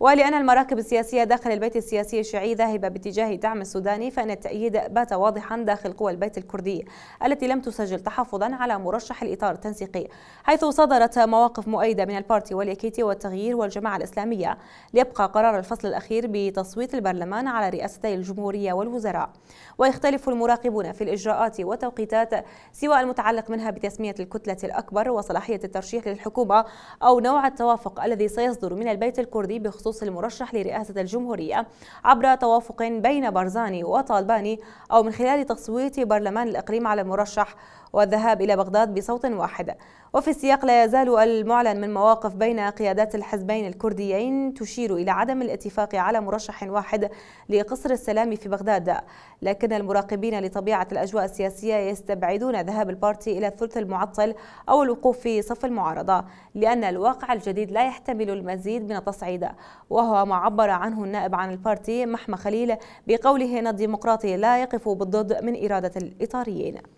ولأن المراكب السياسية داخل البيت السياسي الشيعي ذاهبة باتجاه دعم السوداني فإن التأييد بات واضحا داخل قوى البيت الكردي التي لم تسجل تحفظا على مرشح الإطار التنسيقي حيث صدرت مواقف مؤيدة من البارتي واليكيتي والتغيير والجماعة الإسلامية ليبقى قرار الفصل الأخير بتصويت البرلمان على رئاستي الجمهورية والوزراء ويختلف المراقبون في الإجراءات والتوقيتات سواء المتعلق منها بتسمية الكتلة الأكبر وصلاحية الترشيح للحكومة أو نوع التوافق الذي سيصدر من البيت الكردي بخصوص بخصوص المرشح لرئاسة الجمهورية عبر توافق بين برزاني وطالباني أو من خلال تصويت برلمان الإقليم على المرشح والذهاب إلى بغداد بصوت واحد وفي السياق لا يزال المعلن من مواقف بين قيادات الحزبين الكرديين تشير إلى عدم الاتفاق على مرشح واحد لقصر السلام في بغداد لكن المراقبين لطبيعة الأجواء السياسية يستبعدون ذهاب البارتي إلى الثلث المعطل أو الوقوف في صف المعارضة لأن الواقع الجديد لا يحتمل المزيد من التصعيد وهو ما عبر عنه النائب عن البارتي محمى خليل بقوله أن الديمقراطي لا يقف بالضد من إرادة الإطاريين